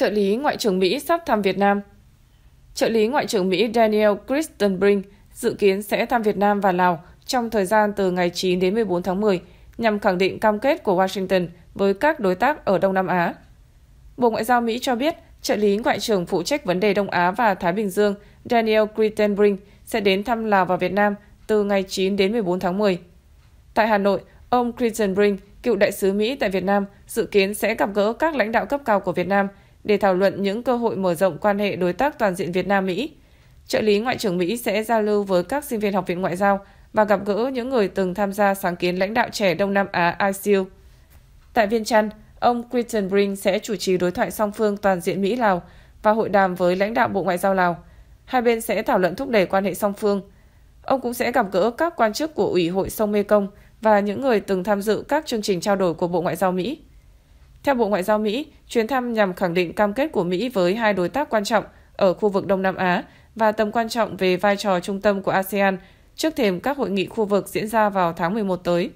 trợ lý Ngoại trưởng Mỹ sắp thăm Việt Nam. Trợ lý Ngoại trưởng Mỹ Daniel Christenbrink dự kiến sẽ thăm Việt Nam và Lào trong thời gian từ ngày 9 đến 14 tháng 10 nhằm khẳng định cam kết của Washington với các đối tác ở Đông Nam Á. Bộ Ngoại giao Mỹ cho biết trợ lý Ngoại trưởng phụ trách vấn đề Đông Á và Thái Bình Dương Daniel Christenbrink sẽ đến thăm Lào và Việt Nam từ ngày 9 đến 14 tháng 10. Tại Hà Nội, ông Christenbrink, cựu đại sứ Mỹ tại Việt Nam, dự kiến sẽ gặp gỡ các lãnh đạo cấp cao của Việt Nam – để thảo luận những cơ hội mở rộng quan hệ đối tác toàn diện Việt Nam-Mỹ. Trợ lý Ngoại trưởng Mỹ sẽ giao lưu với các sinh viên Học viện Ngoại giao và gặp gỡ những người từng tham gia sáng kiến lãnh đạo trẻ Đông Nam Á ICU. Tại Viên Chăn, ông Quinton Brink sẽ chủ trì đối thoại song phương toàn diện Mỹ-Lào và hội đàm với lãnh đạo Bộ Ngoại giao Lào. Hai bên sẽ thảo luận thúc đẩy quan hệ song phương. Ông cũng sẽ gặp gỡ các quan chức của Ủy hội sông Mekong và những người từng tham dự các chương trình trao đổi của Bộ Ngoại giao Mỹ. Theo Bộ Ngoại giao Mỹ, chuyến thăm nhằm khẳng định cam kết của Mỹ với hai đối tác quan trọng ở khu vực Đông Nam Á và tầm quan trọng về vai trò trung tâm của ASEAN trước thềm các hội nghị khu vực diễn ra vào tháng 11 tới.